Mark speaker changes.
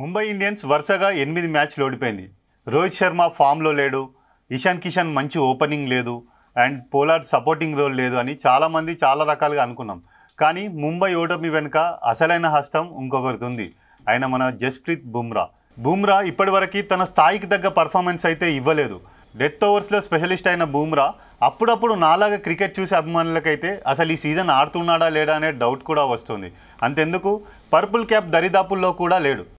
Speaker 1: Mumbai Indians వరుసగా ఎనిమిది మ్యాచ్లు ఓడిపోయింది రోహిత్ శర్మ ఫామ్లో లేడు ఇషాన్ కిషన్ మంచి ఓపెనింగ్ లేదు అండ్ పోలార్డ్ సపోర్టింగ్ రోల్ లేదు అని చాలామంది చాలా రకాలుగా అనుకున్నాం కానీ ముంబై ఓటమి వెనుక అసలైన హస్తం ఇంకొకరిది ఆయన మన జస్ప్రీత్ బుమ్రా బుమ్రా ఇప్పటివరకు తన స్థాయికి తగ్గ పర్ఫార్మెన్స్ అయితే ఇవ్వలేదు డెత్ ఓవర్స్లో స్పెషలిస్ట్ అయిన బూమ్రా అప్పుడప్పుడు నాలాగా క్రికెట్ చూసే అభిమానులకైతే అసలు ఈ సీజన్ ఆడుతున్నాడా లేడా అనే డౌట్ కూడా వస్తుంది అంతెందుకు పర్పుల్ క్యాప్ దరిదాపుల్లో కూడా లేడు